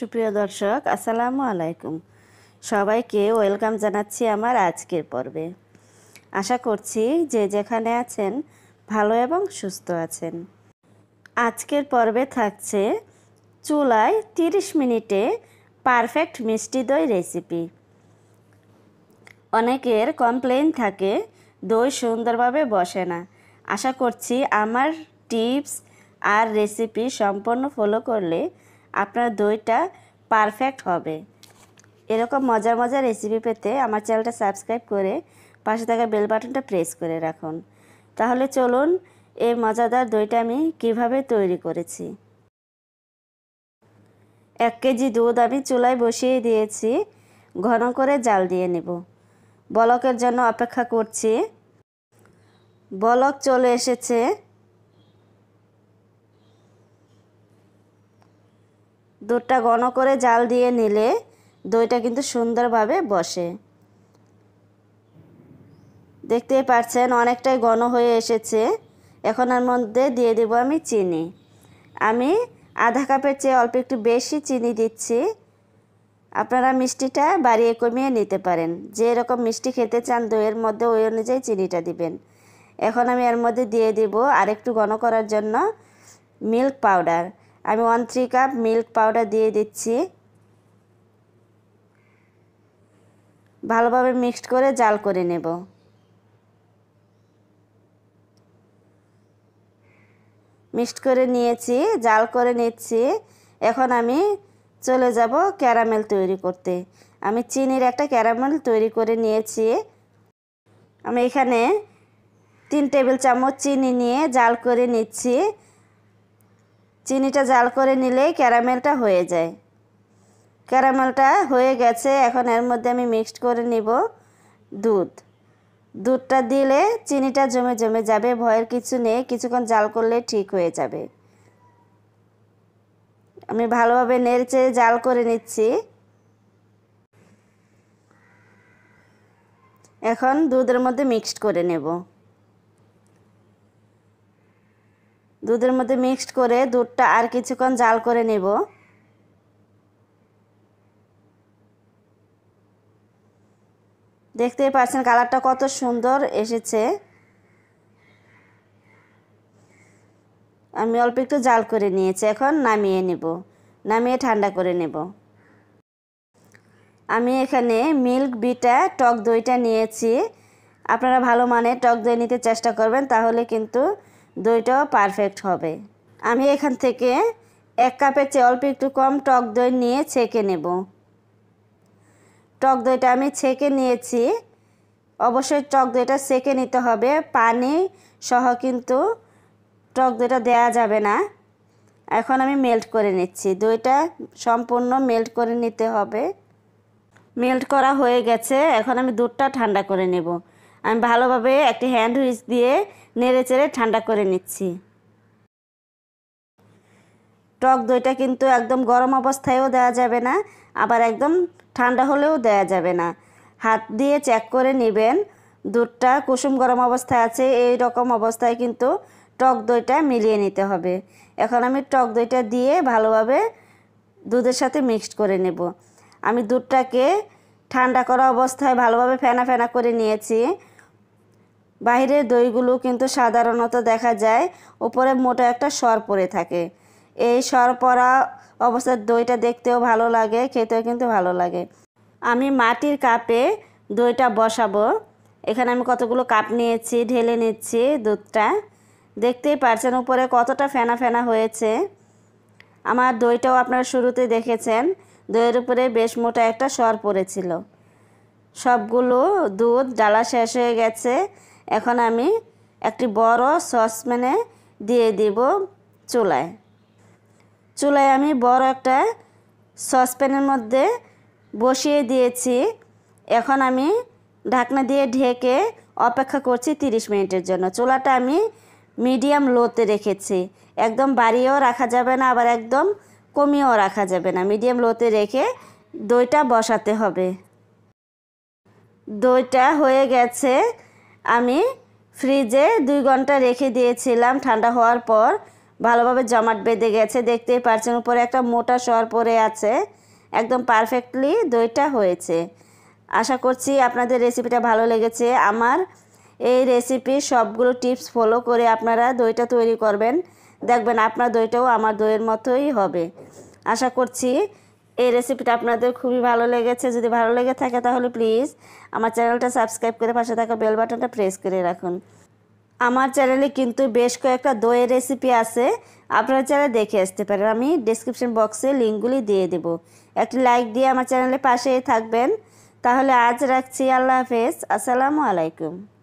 সুপ্রিয় দর্শক আসসালামু আলাইকুম সবাইকে ওয়েলকাম জানাচ্ছি আমার আজকের পর্বে আশা করছি যে যেখানে আছেন ভালো এবং সুস্থ আছেন আজকের পর্বে থাকছে চুলায় 30 মিনিটে পারফেক্ট মিষ্টি দই রেসিপি অনেকের কমপ্লেন থাকে দই সুন্দরভাবে বসে না আশা করছি আমার টিপস আর রেসিপি সম্পূর্ণ ফলো করলে আপনার দইটা পারফেক্ট হবে এরকম মজার মজার রেসিপি পেতে আমার চ্যানেলটা সাবস্ক্রাইব করে পাশে থাকা বেল বাটনটা প্রেস করে রাখুন তাহলে চলুন এই মজাদার দইটা আমি কিভাবে তৈরি করেছি এক কেজি দুধ আমি চুলায় বসিয়ে দিয়েছি ঘন করে জাল দিয়ে নেব বলকের জন্য অপেক্ষা করছি বলক চলে এসেছে দুধটা ঘন করে জাল দিয়ে নিলে দইটা কিন্তু সুন্দরভাবে বসে দেখতেই পাচ্ছেন অনেকটাই ঘন হয়ে এসেছে এখন এর মধ্যে দিয়ে দেব আমি চিনি আমি আধা কাপের চেয়ে অল্প একটু বেশি চিনি দিচ্ছি আপনারা মিষ্টিটা বাড়িয়ে কমিয়ে নিতে পারেন যে রকম মিষ্টি খেতে চান দইয়ের মধ্যে ওই অনুযায়ী চিনিটা দিবেন এখন আমি এর মধ্যে দিয়ে দেব আরেকটু ঘন করার জন্য মিল্ক পাউডার আমি one three cup milk powder দিয়ে দিচ্ছি ভালোভাবে মিক্সড করে জাল করে নেব মিক্সড করে নিয়েছি জাল করে নিচ্ছি এখন আমি চলে যাব ক্যারামেল তৈরি করতে আমি চিনির একটা ক্যারামেল তৈরি করে নিয়েছি আমি এখানে তিন টেবিল চামচ চিনি নিয়ে জাল করে নিচ্ছি চিনিটা জাল করে নিলেই ক্যারামেলটা হয়ে যায় ক্যারামেলটা হয়ে গেছে এখন এর মধ্যে আমি মিক্সড করে নিব দুধ দুধটা দিলে চিনিটা জমে জমে যাবে ভয়ের কিছু নেই কিছুক্ষণ জাল করলে ঠিক হয়ে যাবে আমি ভালোভাবে নেড়েচে জাল করে নিচ্ছি এখন দুধের মধ্যে মিক্সড করে নেব দুধের মধ্যে মিক্সড করে দুধটা আর কিছুক্ষণ জাল করে নেব দেখতেই পাচ্ছেন কালারটা কত সুন্দর এসেছে আমি অল্প একটু জাল করে নিয়েছি এখন নামিয়ে নেব নামিয়ে ঠান্ডা করে নেব আমি এখানে মিল্ক বিটা টক দইটা নিয়েছি আপনারা ভালো মানে টক দই নিতে চেষ্টা করবেন তাহলে কিন্তু দইটাও পারফেক্ট হবে আমি এখান থেকে এক কাপের চেয়ে অল্প একটু কম টক দই নিয়ে ছেঁকে নেব টক দইটা আমি ছেঁকে নিয়েছি অবশ্যই টক দইটা ছেঁকে নিতে হবে পানি সহ কিন্তু টক দইটা দেয়া যাবে না এখন আমি মেল্ট করে নিচ্ছি দইটা সম্পূর্ণ মেল্ট করে নিতে হবে মেল্ট করা হয়ে গেছে এখন আমি দুধটা ঠান্ডা করে নেব আমি ভালোভাবে একটি হ্যান্ড হুইচ দিয়ে নেড়ে চেড়ে ঠান্ডা করে নিচ্ছি টক দইটা কিন্তু একদম গরম অবস্থায়ও দেওয়া যাবে না আবার একদম ঠান্ডা হলেও দেওয়া যাবে না হাত দিয়ে চেক করে নেবেন দুধটা কুসুম গরম অবস্থায় আছে এই রকম অবস্থায় কিন্তু টক দইটা মিলিয়ে নিতে হবে এখন আমি টক দইটা দিয়ে ভালোভাবে দুধের সাথে মিক্সড করে নেব আমি দুধটাকে ঠান্ডা করা অবস্থায় ভালোভাবে ফেনা ফেনা করে নিয়েছি বাইরের দইগুলো কিন্তু সাধারণত দেখা যায় উপরে মোটা একটা সর পরে থাকে এই সর পরা অবস্থার দইটা দেখতেও ভালো লাগে খেতেও কিন্তু ভালো লাগে আমি মাটির কাপে দইটা বসাবো এখানে আমি কতগুলো কাপ নিয়েছি ঢেলে নিচ্ছি দুধটা দেখতেই পারছেন উপরে কতটা ফেনা ফেনা হয়েছে আমার দইটাও আপনারা শুরুতে দেখেছেন দইয়ের উপরে বেশ মোটা একটা সর পড়েছিল সবগুলো দুধ ডালা শেষ হয়ে গেছে এখন আমি একটি বড় সসপ্যানে দিয়ে দেব চুলায় চুলায় আমি বড় একটা সসপ্যানের মধ্যে বসিয়ে দিয়েছি এখন আমি ঢাকনা দিয়ে ঢেকে অপেক্ষা করছি 30 মিনিটের জন্য চুলাটা আমি মিডিয়াম লোতে রেখেছি একদম বাড়িয়েও রাখা যাবে না আবার একদম কমিয়েও রাখা যাবে না মিডিয়াম লোতে রেখে দইটা বসাতে হবে দইটা হয়ে গেছে আমি ফ্রিজে দুই ঘন্টা রেখে দিয়েছিলাম ঠান্ডা হওয়ার পর ভালোভাবে জমাট বেঁধে গেছে দেখতেই পারছেন উপরে একটা মোটা সর পরে আছে একদম পারফেক্টলি দইটা হয়েছে আশা করছি আপনাদের রেসিপিটা ভালো লেগেছে আমার এই রেসিপি সবগুলো টিপস ফলো করে আপনারা দইটা তৈরি করবেন দেখবেন আপনার দইটাও আমার দইয়ের মতোই হবে আশা করছি এই রেসিপিটা আপনাদের খুবই ভালো লেগেছে যদি ভালো লেগে থাকে তাহলে প্লিজ আমার চ্যানেলটা সাবস্ক্রাইব করে পাশে থাকা বেল বাটনটা প্রেস করে রাখুন আমার চ্যানেলে কিন্তু বেশ কয়েকটা দইয়ের রেসিপি আছে আপনারা চ্যানেলে দেখে আসতে পারেন আমি ডিসক্রিপশন বক্সে লিঙ্কগুলি দিয়ে দেব একটি লাইক দিয়ে আমার চ্যানেলে পাশেই থাকবেন তাহলে আজ রাখছি আল্লাহ হাফেজ আসসালামু আলাইকুম